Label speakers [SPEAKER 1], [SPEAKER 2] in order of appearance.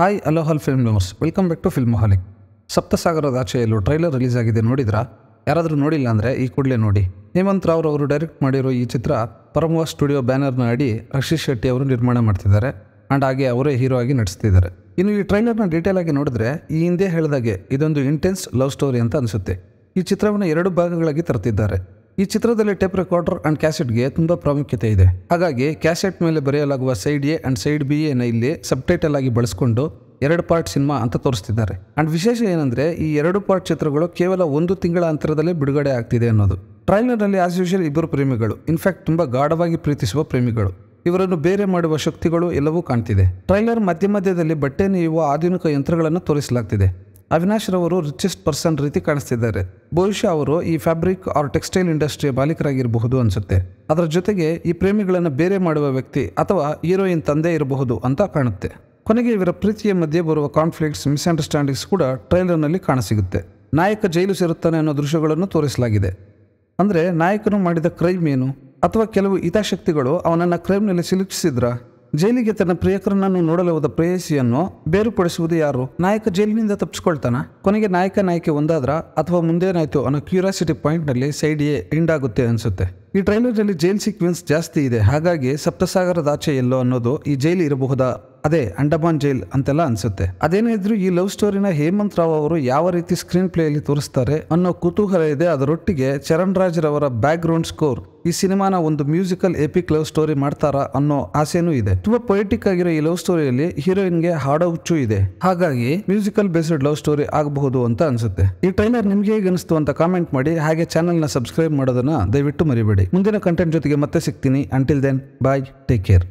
[SPEAKER 1] hi ಅಲೋಹಲ್ film lovers welcome back to ಹಾಲಿಕ್ ಸಪ್ತಸಾಗರದ ಆಚೆಯಲ್ಲೂ ಟ್ರೈಲರ್ ರಿಲೀಸ್ ಆಗಿದೆ ನೋಡಿದ್ರಾ ಯಾರಾದರೂ ನೋಡಿಲ್ಲ ಅಂದರೆ ಈ ಕೂಡಲೇ ನೋಡಿ ಹೇಮಂತ್ ರಾವ್ ಅವರು ಡೈರೆಕ್ಟ್ ಮಾಡಿರೋ ಈ ಚಿತ್ರ ಪರಮುವ ಸ್ಟುಡಿಯೋ ಬ್ಯಾನರ್ನ ಅಡಿ ರಕ್ಷಿತ್ ಶೆಟ್ಟಿ ಅವರು ನಿರ್ಮಾಣ ಮಾಡ್ತಿದ್ದಾರೆ ಆ್ಯಂಡ್ ಹಾಗೆ ಅವರೇ ಹೀರೋ ಆಗಿ ನಟಿಸ್ತಿದ್ದಾರೆ ಇನ್ನು ಈ ಟ್ರೈಲರ್ನ ಡೀಟೇಲ್ ಆಗಿ ನೋಡಿದ್ರೆ ಈ ಹಿಂದೆ ಹೇಳಿದಾಗೆ ಇದೊಂದು ಇಂಟೆನ್ಸ್ ಲವ್ ಸ್ಟೋರಿ ಅಂತ ಅನಿಸುತ್ತೆ ಈ ಚಿತ್ರವನ್ನು ಎರಡು ಭಾಗಗಳಾಗಿ ತರ್ತಿದ್ದಾರೆ ಈ ಚಿತ್ರದಲ್ಲಿ ಟೇಪ್ ರೆಕಾರ್ಡರ್ ಅಂಡ್ ಕ್ಯಾಸೆಟ್ಗೆ ತುಂಬಾ ಪ್ರಾಮುಖ್ಯತೆ ಇದೆ ಹಾಗಾಗಿ ಕ್ಯಾಸೆಟ್ ಮೇಲೆ ಬರೆಯಲಾಗುವ side A and side B ಎನ ಇಲ್ಲಿ ಸಬ್ಟೈಟಲ್ ಆಗಿ ಬಳಸಿಕೊಂಡು ಎರಡು ಪಾರ್ಟ್ ಸಿನಿಮಾ ಅಂತ ತೋರಿಸ್ತಿದ್ದಾರೆ ಅಂಡ್ ವಿಶೇಷ ಏನಂದ್ರೆ ಈ ಎರಡು ಪಾರ್ಟ್ ಚಿತ್ರಗಳು ಕೇವಲ ಒಂದು ತಿಂಗಳ ಅಂತರದಲ್ಲಿ ಬಿಡುಗಡೆ ಆಗ್ತಿದೆ ಅನ್ನೋದು ಟ್ರೈಲರ್ನಲ್ಲಿ ಆಸ್ ಯೂಶಲ್ ಇಬ್ಬರು ಪ್ರೇಮಿಗಳು ಇನ್ಫ್ಯಾಕ್ಟ್ ತುಂಬಾ ಗಾಢವಾಗಿ ಪ್ರೀತಿಸುವ ಪ್ರೇಮಿಗಳು ಇವರನ್ನು ಬೇರೆ ಮಾಡುವ ಶಕ್ತಿಗಳು ಎಲ್ಲವೂ ಕಾಣ್ತಿದೆ ಟ್ರೈಲರ್ ಮಧ್ಯ ಮಧ್ಯದಲ್ಲಿ ಬಟ್ಟೆ ನೇಯುವ ಆಧುನಿಕ ಯಂತ್ರಗಳನ್ನು ತೋರಿಸಲಾಗ್ತಿದೆ ಅವಿನಾಶ್ ರವರು ರಿಚೆಸ್ಟ್ ಪರ್ಸನ್ ರೀತಿ ಕಾಣಿಸ್ತಿದ್ದಾರೆ ಬಹುಶಃ ಅವರು ಈ ಫ್ಯಾಬ್ರಿಕ್ ಆರ್ ಟೆಕ್ಸ್ಟೈಲ್ ಇಂಡಸ್ಟ್ರಿಯ ಮಾಲೀಕರಾಗಿರಬಹುದು ಅನಿಸುತ್ತೆ ಅದರ ಜೊತೆಗೆ ಈ ಪ್ರೇಮಿಗಳನ್ನು ಬೇರೆ ಮಾಡುವ ವ್ಯಕ್ತಿ ಅಥವಾ ಹೀರೋಯಿನ್ ತಂದೆ ಇರಬಹುದು ಅಂತ ಕಾಣುತ್ತೆ ಕೊನೆಗೆ ಇವರ ಪ್ರೀತಿಯ ಮಧ್ಯೆ ಬರುವ ಕಾನ್ಫ್ಲಿಕ್ಟ್ಸ್ ಮಿಸ್ಅಂಡರ್ಸ್ಟ್ಯಾಂಡಿಂಗ್ಸ್ ಕೂಡ ಟ್ರೈಲರ್ನಲ್ಲಿ ಕಾಣಸಿಗುತ್ತೆ ನಾಯಕ ಜೈಲು ಸೇರುತ್ತಾನೆ ಅನ್ನೋ ದೃಶ್ಯಗಳನ್ನು ತೋರಿಸಲಾಗಿದೆ ಅಂದರೆ ನಾಯಕನು ಮಾಡಿದ ಕ್ರೈಮ್ ಏನು ಅಥವಾ ಕೆಲವು ಹಿತಾಶಕ್ತಿಗಳು ಅವನನ್ನು ಕ್ರೈಮ್ನಲ್ಲಿ ಸಿಲುಕಿಸಿದ್ರಾ ಜೈಲಿಗೆ ತನ್ನ ಪ್ರಿಯಕರನ್ನು ನೋಡಲು ಹೋದ ಪ್ರೇಯಸಿಯನ್ನು ಬೇರುಪಡಿಸುವುದು ಯಾರು ನಾಯಕ ಜೈಲಿನಿಂದ ತಪ್ಪಿಸ್ಕೊಳ್ತಾನ ಕೊನೆಗೆ ನಾಯಕ ನಾಯಕಿ ಒಂದಾದ್ರ ಅಥವಾ ಮುಂದೇನಾಯ್ತು ಅನ್ನೋ ಕ್ಯೂರಿಯಾಸಿಟಿ ಪಾಯಿಂಟ್ನಲ್ಲಿ ಸೈಡಿಯೇ ಎಂಡ್ ಆಗುತ್ತೆ ಅನಿಸುತ್ತೆ ಈ ಟ್ರೈಲರ್ನಲ್ಲಿ ಜೈಲ್ ಸೀಕ್ವೆನ್ಸ್ ಜಾಸ್ತಿ ಇದೆ ಹಾಗಾಗಿ ಸಪ್ತಸಾಗರದಾಚೆ ಎಲ್ಲೋ ಅನ್ನೋದು ಈ ಜೈಲು ಇರಬಹುದಾ ಅದೇ ಅಂಡಮಾನ್ ಜೈಲ್ ಅಂತೆಲ್ಲ ಅನ್ಸುತ್ತೆ ಅದೇನಿದ್ರು ಈ ಲವ್ ಸ್ಟೋರಿನ ಹೇಮಂತ್ ರಾವ್ ಅವರು ಯಾವ ರೀತಿ ಸ್ಕ್ರೀನ್ ಪ್ಲೇಯಲ್ಲಿ ತೋರಿಸ್ತಾರೆ ಅನ್ನೋ ಕುತೂಹಲ ಇದೆ ಅದರೊಟ್ಟಿಗೆ ಚರಣ್ ರಾಜ್ ರವರ ಬ್ಯಾಕ್ ಗ್ರೌಂಡ್ ಸ್ಕೋರ್ ಈ ಸಿನಿಮಾನ ಒಂದು ಮ್ಯೂಸಿಕಲ್ ಎಪಿಕ್ ಲವ್ ಸ್ಟೋರಿ ಮಾಡ್ತಾರಾ ಅನ್ನೋ ಆಸೆನೂ ಇದೆ ತುಂಬಾ ಪೊಯೆಟಿಕ್ ಆಗಿರೋ ಈ ಲವ್ ಸ್ಟೋರಿಯಲ್ಲಿ ಹೀರೋಯಿನ್ ಗೆ ಹಾಡೋ ಹುಚ್ಚು ಇದೆ ಹಾಗಾಗಿ ಮ್ಯೂಸಿಕಲ್ ಬೇಸ್ಡ್ ಲವ್ ಸ್ಟೋರಿ ಆಗಬಹುದು ಅಂತ ಅನ್ಸುತ್ತೆ ಈ ಟ್ರೈಲರ್ ನಿಮ್ಗೆ ಹೇಗೆ ಅನಿಸ್ತು ಅಂತ ಕಾಮೆಂಟ್ ಮಾಡಿ ಹಾಗೆ ಚಾನೆಲ್ ನ ಸಬ್ಸ್ಕ್ರೈಬ್ ಮಾಡೋದನ್ನ ದಯವಿಟ್ಟು ಮರಿಬೇಡಿ ಮುಂದಿನ ಕಂಟೆಂಟ್ ಜೊತೆಗೆ ಮತ್ತೆ ಸಿಗ್ತೀನಿ until then bye take care